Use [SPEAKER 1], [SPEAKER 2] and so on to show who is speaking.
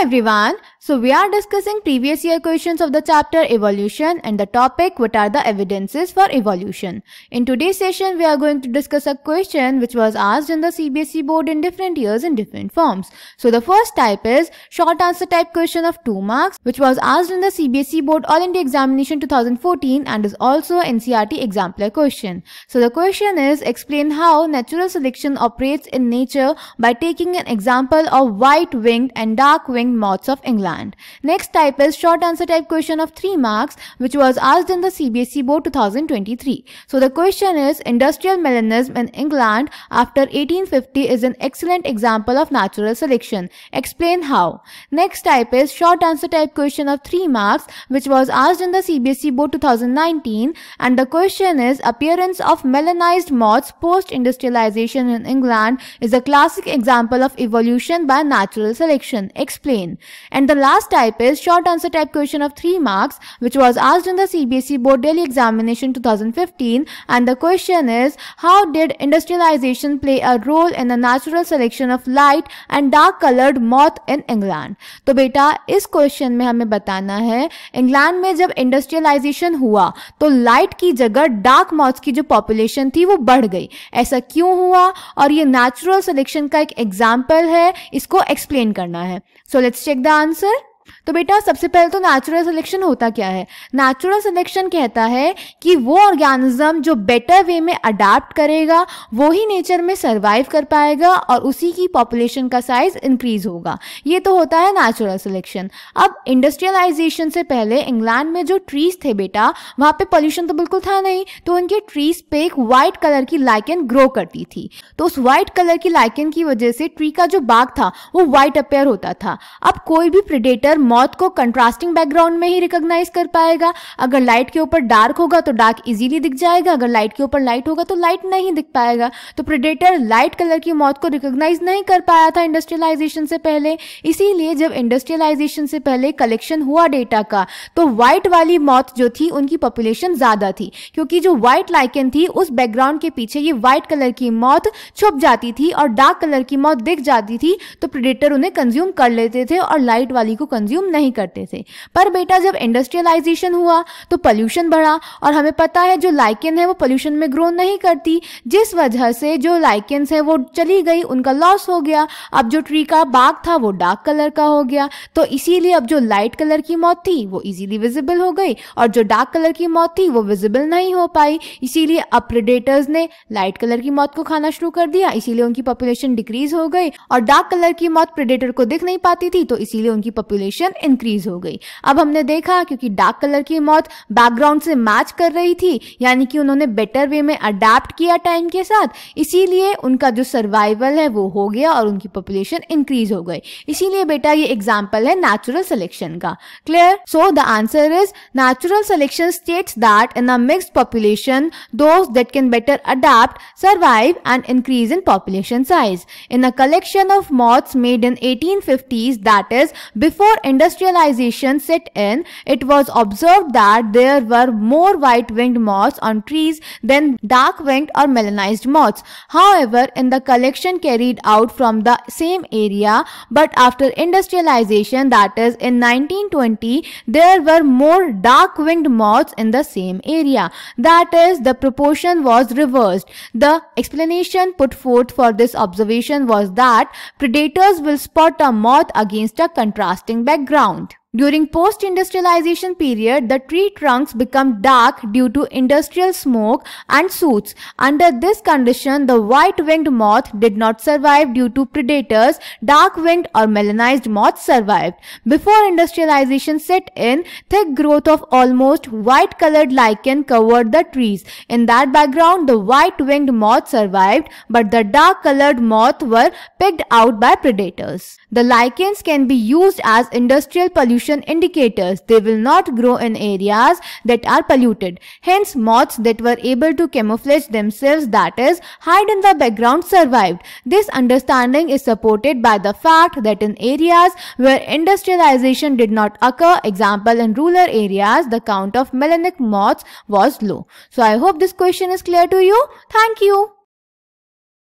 [SPEAKER 1] everyone. So we are discussing previous year questions of the chapter evolution and the topic what are the evidences for evolution. In today's session we are going to discuss a question which was asked in the CBSE board in different years in different forms. So the first type is short answer type question of 2 marks which was asked in the CBSE board All India examination 2014 and is also NCRT exemplar question. So the question is explain how natural selection operates in nature by taking an example of white winged and dark winged moths of England. Next type is short answer type question of 3 marks which was asked in the CBSE board 2023. So the question is industrial melanism in England after 1850 is an excellent example of natural selection. Explain how. Next type is short answer type question of 3 marks which was asked in the CBSE board 2019 and the question is appearance of melanized moths post-industrialization in England is a classic example of evolution by natural selection. Explain. brain. And the last type is short answer type question of 3 marks which was asked in the CBSE Board Daily Examination 2015 and the question is how did industrialization play a role in the natural selection of light and dark colored moth in England? तो बेटा इस question में हमें बताना है England में जब industrialisation हुआ तो लाइट की जगह डार्क मॉथ्स की जो पॉपुलेशन थी वो बढ़ गई ऐसा क्यों हुआ और ये नेचुरल सिलेक्शन का एक एग्जाम्पल है इसको एक्सप्लेन करना है सो so, Let's check the answer. तो बेटा सबसे पहले तो नेचुरल सिलेक्शन होता क्या है नेचुरल सिलेक्शन कहता है कि वो ऑर्गेनिज्म जो बेटर वे में अडाप्ट करेगा वो ही नेचर में सर्वाइव कर पाएगा और उसी की पॉपुलेशन का साइज इंक्रीज होगा ये तो होता है नेचुरल सिलेक्शन अब इंडस्ट्रियलाइजेशन से पहले इंग्लैंड में जो ट्रीज थे बेटा वहाँ पे पॉल्यूशन तो बिल्कुल था नहीं तो उनके ट्रीज पे एक व्हाइट कलर की लाइकन ग्रो करती थी तो उस व्हाइट कलर की लाइकन की वजह से ट्री का जो बाग था वो व्हाइट अपेयर होता था अब कोई भी प्रिडेटर अगर मौत को कंट्रास्टिंग बैकग्राउंड में ही रिकॉग्नाइज कर पाएगा अगर लाइट के ऊपर डार्क होगा तो डार्क इजीली दिख जाएगा अगर लाइट के ऊपर लाइट होगा तो लाइट नहीं दिख पाएगा तो प्रेडेटर लाइट कलर की मौत को रिकॉग्नाइज नहीं कर पाया था इंडस्ट्रियलाइजेशन से पहले इसीलिए जब इंडस्ट्रियलाइजेशन से पहले कलेक्शन हुआ डेटा का तो व्हाइट वाली मौत जो थी उनकी पॉपुलेशन ज्यादा थी क्योंकि जो व्हाइट लाइकन थी उस बैकग्राउंड के पीछे ये व्हाइट कलर की मौत छुप जाती थी और डार्क कलर की मौत दिख जाती थी तो प्रेडेटर उन्हें कंज्यूम कर लेते थे और लाइट वाली को कंज्यूम कंज्यूम नहीं करते थे पर बेटा जब इंडस्ट्रियलाइजेशन हुआ तो पॉल्यूशन बढ़ा और हमें पता है जो लाइकेन है वो पॉल्यूशन में ग्रो नहीं करती जिस वजह से जो लाइकेन्स है वो चली गई उनका लॉस हो गया अब जो ट्री का बाग था वो डार्क कलर का हो गया तो इसीलिए अब जो लाइट कलर की मौत थी वो इजीली विजिबल हो गई और जो डार्क कलर की मौत थी वो विजिबल नहीं हो पाई इसीलिए अब प्रेडेटर्स ने लाइट कलर की मौत को खाना शुरू कर दिया इसीलिए उनकी पॉपुलेशन डिक्रीज हो गई और डार्क कलर की मौत प्रेडेटर को दिख नहीं पाती थी तो इसीलिए उनकी पॉपुलेशन इल्यूमिनेशन इंक्रीज हो गई अब हमने देखा क्योंकि डार्क कलर की मौत बैकग्राउंड से मैच कर रही थी यानी कि उन्होंने बेटर वे में अडेप्ट किया टाइम के साथ इसीलिए उनका जो सर्वाइवल है वो हो गया और उनकी पॉपुलेशन इंक्रीज हो गई इसीलिए बेटा ये एग्जाम्पल है नेचुरल सिलेक्शन का clear so the answer is natural selection states that in a mixed population those that can better adapt survive and increase in population size in a collection of moths made in 1850s that is before industrialization set in, it was observed that there were more white-winged moths on trees than dark-winged or melanized moths. However, in the collection carried out from the same area, but after industrialization, that is in 1920, there were more dark-winged moths in the same area. That is, the proportion was reversed. The explanation put forth for this observation was that predators will spot a moth against a contrasting background. During post-industrialization period, the tree trunks become dark due to industrial smoke and soot. Under this condition, the white-winged moth did not survive due to predators. Dark-winged or melanized moths survived. Before industrialization set in, thick growth of almost white-colored lichen covered the trees. In that background, the white-winged moth survived, but the dark-colored moth were picked out by predators. The lichens can be used as industrial pollution pollution indicators. They will not grow in areas that are polluted. Hence, moths that were able to camouflage themselves, that is, hide in the background, survived. This understanding is supported by the fact that in areas where industrialization did not occur, example in rural areas, the count of melanic moths was low. So I hope this question is clear to you. Thank you.